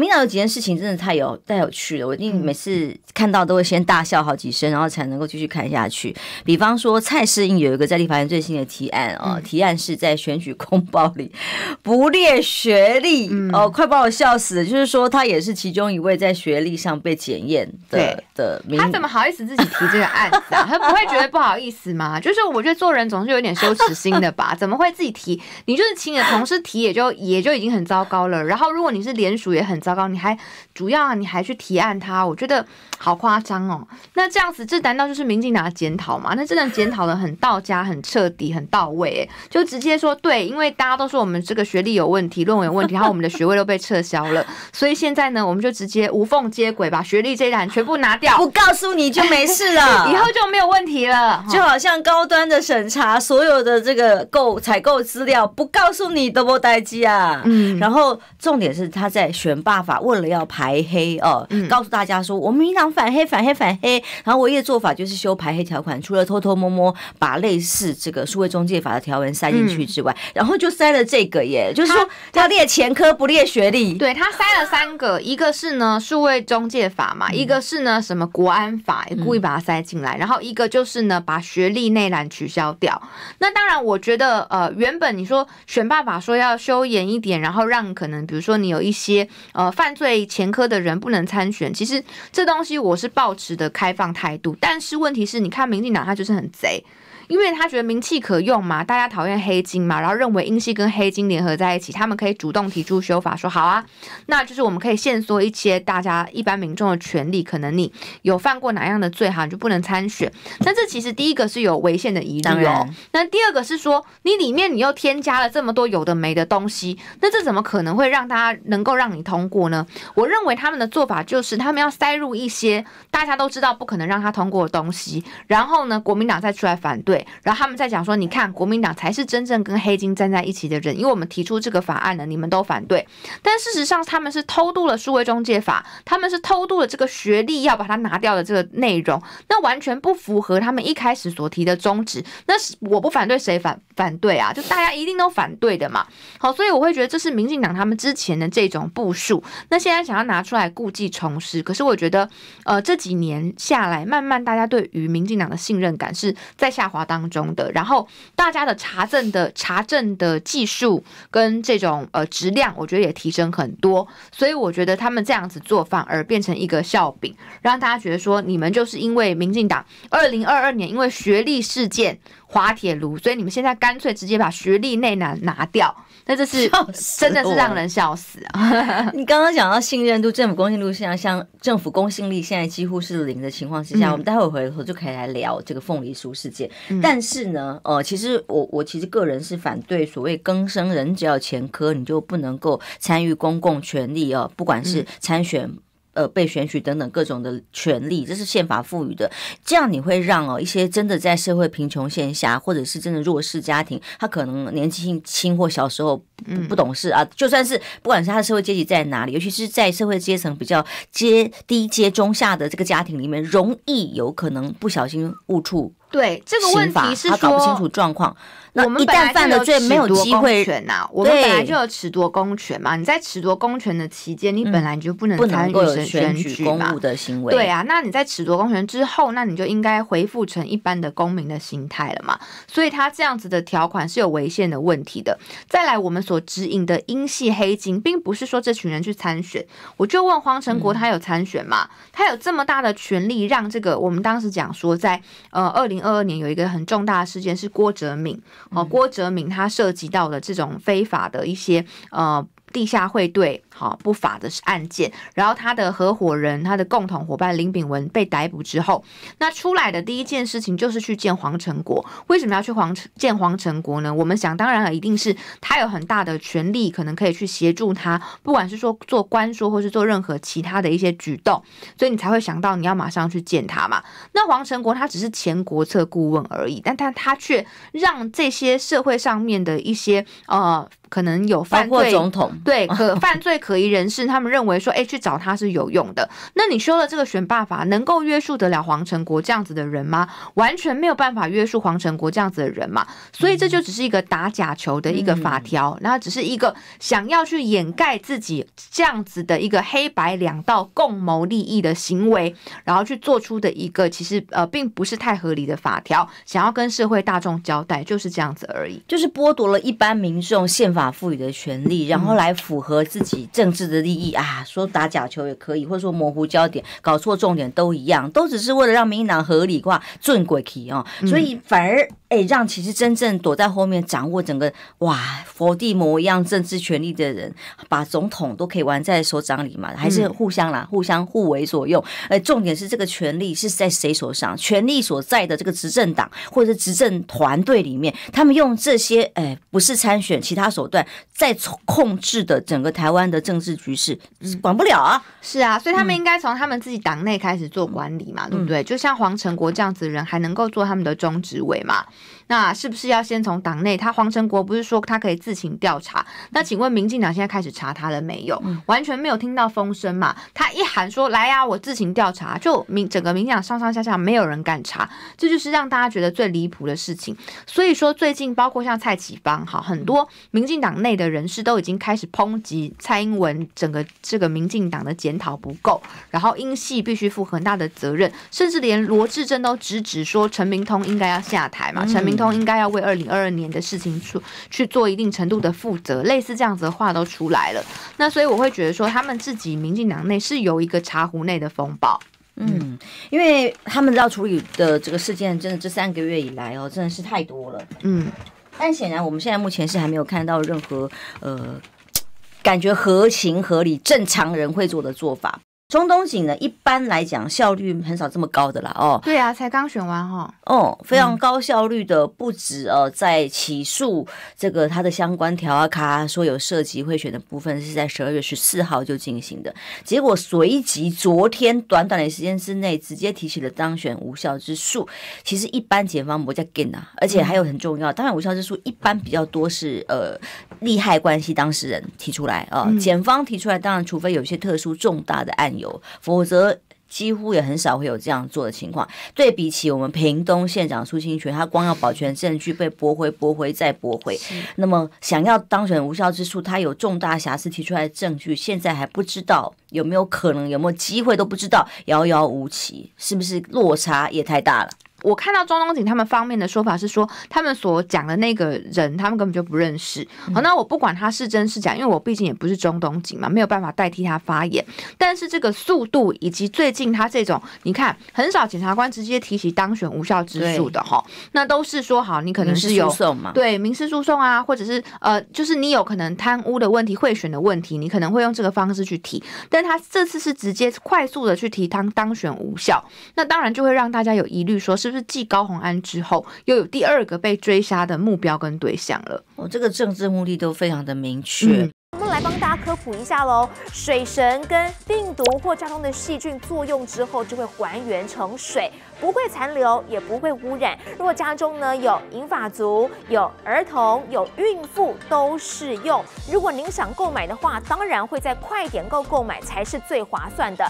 明早有几件事情真的太有太有趣了，我一定每次看到都会先大笑好几声，然后才能够继续看下去。比方说蔡适应有一个在立法院最新的提案啊，提案是在选举公报里不列学历哦，快把我笑死了！就是说他也是其中一位在学历上被检验的的名。他怎么好意思自己提这个案子？啊？他 不会觉得不好意思吗？就是我觉得做人总是有点羞耻心的吧？怎么会自己提？你就是请你的同事提，也就也就已经很糟糕了。然后如果你是联署，也很糟。你还主要你还去提案他，我觉得 好夸张哦。那这样子，这难道就是民进党的检讨吗？那真的检讨的很到家、很彻底、很到位，哎，就直接说对，因为大家都说我们这个学历有问题、论文有问题，然后我们的学位都被撤销了，所以现在呢，我们就直接无缝接轨，把学历这一栏全部拿掉。不告诉你就没事了，以后就没有问题了。就好像高端的审查，所有的这个购采购资料不告诉你都不待机啊。嗯，然后重点是他在选拔。办法为了要排黑哦，告诉大家说我们平常反黑反黑反黑，然后唯一的做法就是修排黑条款，除了偷偷摸摸把类似这个数位中介法的条文塞进去之外，然后就塞了这个耶，就是说要列前科不列学历。对他塞了三个，一个是呢数位中介法嘛，一个是呢什么国安法，故意把它塞进来，然后一个就是呢把学历内栏取消掉。那当然，我觉得呃原本你说选爸爸说要修严一点，然后让可能比如说你有一些。呃，犯罪前科的人不能参选。其实这东西我是抱持的开放态度，但是问题是你看民进党，他就是很贼。因为他觉得名气可用嘛，大家讨厌黑金嘛，然后认为英系跟黑金联合在一起，他们可以主动提出修法，说好啊，那就是我们可以限缩一些大家一般民众的权利，可能你有犯过哪样的罪哈，你就不能参选。那这其实第一个是有违宪的疑虑哦。那第二个是说你里面你又添加了这么多有的没的东西，那这怎么可能会让他能够让你通过呢？我认为他们的做法就是他们要塞入一些大家都知道不可能让他通过的东西，然后呢，国民党再出来反对。然后他们在讲说，你看国民党才是真正跟黑金站在一起的人，因为我们提出这个法案呢，你们都反对。但事实上他们是偷渡了数位中介法，他们是偷渡了这个学历要把它拿掉的这个内容，那完全不符合他们一开始所提的宗旨。那是我不反对，谁反反对啊？就大家一定都反对的嘛。好，所以我会觉得这是民进党他们之前的这种部署，那现在想要拿出来故技重施，可是我觉得，呃，这几年下来，慢慢大家对于民进党的信任感是在下滑。当中的，然后大家的查证的查证的技术跟这种呃质量，我觉得也提升很多，所以我觉得他们这样子做反而变成一个笑柄，让大家觉得说你们就是因为民进党二零二二年因为学历事件。滑铁卢，所以你们现在干脆直接把学历内难拿掉，那这是真的是让人笑死啊！你刚刚讲到信任度、政府公信度，现在像政府公信力现在几乎是零的情况之下，我们待会回头就可以来聊这个凤梨酥事件。但是呢，呃，其实我我其实个人是反对所谓“更生人”，只要前科你就不能够参与公共权利啊，不管是参选。呃，被选举等等各种的权利，这是宪法赋予的。这样你会让哦一些真的在社会贫穷线下，或者是真的弱势家庭，他可能年纪轻或小时候不不懂事啊，就算是不管是他的社会阶级在哪里，尤其是在社会阶层比较阶低阶中下的这个家庭里面，容易有可能不小心误触。对这个问题是说，搞清楚状况。那我们一旦犯了罪，没有机会权呐。我们本来就有褫夺公权嘛。你在褫夺公权的期间，你本来就不能参与选举公务的行为。对啊，那你在褫夺公权之后，那你就应该恢复成一般的公民的心态了嘛。所以他这样子的条款是有违宪的问题的。再来，我们所指引的英系黑金，并不是说这群人去参选。我就问黄成国，他有参选吗？他有这么大的权利让这个？我们当时讲说，在呃二零。二二年有一个很重大的事件是郭哲敏，哦，郭哲敏他涉及到的这种非法的一些呃。地下会对好不法的案件，然后他的合伙人、他的共同伙伴林炳文被逮捕之后，那出来的第一件事情就是去见黄成国。为什么要去黄成见黄成国呢？我们想当然了一定是他有很大的权力，可能可以去协助他，不管是说做官说，或是做任何其他的一些举动，所以你才会想到你要马上去见他嘛。那黄成国他只是前国策顾问而已，但他他却让这些社会上面的一些呃。可能有犯罪，总统对 可犯罪可疑人士，他们认为说，哎，去找他是有用的。那你修了这个选罢法，能够约束得了黄成国这样子的人吗？完全没有办法约束黄成国这样子的人嘛。所以这就只是一个打假球的一个法条，然后只是一个想要去掩盖自己这样子的一个黑白两道共谋利益的行为，然后去做出的一个其实呃并不是太合理的法条，想要跟社会大众交代就是这样子而已，就是剥夺了一般民众宪法。法赋予的权利，然后来符合自己政治的利益啊，说打假球也可以，或者说模糊焦点、搞错重点都一样，都只是为了让民进党合理化、顺轨期哦，所以反而哎，让其实真正躲在后面掌握整个哇佛地魔一样政治权力的人，把总统都可以玩在手掌里嘛，还是互相啦、互相互为所用。哎，重点是这个权力是在谁手上？权力所在的这个执政党或者执政团队里面，他们用这些哎，不是参选其他手。对，在控制的整个台湾的政治局势管不了啊，是啊，所以他们应该从他们自己党内开始做管理嘛，对不对？就像黄成国这样子的人，还能够做他们的中执委嘛？那是不是要先从党内？他黄成国不是说他可以自行调查？那请问民进党现在开始查他了没有？完全没有听到风声嘛？他一喊说来呀，我自行调查，就民整个民进党上上下下没有人敢查，这就是让大家觉得最离谱的事情。所以说，最近包括像蔡启芳哈，很多民进。党内的人士都已经开始抨击蔡英文，整个这个民进党的检讨不够，然后英系必须负很大的责任，甚至连罗志珍都直指说陈明通应该要下台嘛，陈明通应该要为二零二二年的事情出去做一定程度的负责，类似这样子的话都出来了。那所以我会觉得说，他们自己民进党内是有一个茶壶内的风暴，嗯，因为他们要处理的这个事件，真的这三个月以来哦，真的是太多了，嗯。但显然，我们现在目前是还没有看到任何呃，感觉合情合理、正常人会做的做法。中东锦呢，一般来讲效率很少这么高的啦哦。对啊，才刚选完哈。哦，非常高效率的，不止呃，在起诉这个他的相关条啊卡说有涉及贿选的部分，是在十二月十四号就进行的，结果随即昨天短短的时间之内，直接提起了当选无效之诉。其实一般检方不再给呐，而且还有很重要，当然无效之诉一般比较多是呃。利害关系当事人提出来啊，检方提出来，当然除非有一些特殊重大的案由，否则几乎也很少会有这样做的情况。对比起我们屏东县长苏清泉，他光要保全证据被驳回，驳回再驳回，那么想要当选无效之诉，他有重大瑕疵提出来的证据，现在还不知道有没有可能，有没有机会都不知道，遥遥无期，是不是落差也太大了？我看到中东锦他们方面的说法是说，他们所讲的那个人他们根本就不认识。好，那我不管他是真是假，因为我毕竟也不是中东锦嘛，没有办法代替他发言。但是这个速度以及最近他这种，你看很少检察官直接提起当选无效之诉的哈，那都是说好你可能是有对民事诉讼啊，或者是呃，就是你有可能贪污的问题、贿选的问题，你可能会用这个方式去提。但他这次是直接快速的去提他当选无效，那当然就会让大家有疑虑，说是。就是继高洪安之后，又有第二个被追杀的目标跟对象了。哦，这个政治目的都非常的明确。我们来帮大家科普一下喽。水神跟病毒或家中的细菌作用之后，就会还原成水，不会残留，也不会污染。如果家中呢有银发族、有儿童、有孕妇都适用。如果您想购买的话，当然会在快点购购买才是最划算的。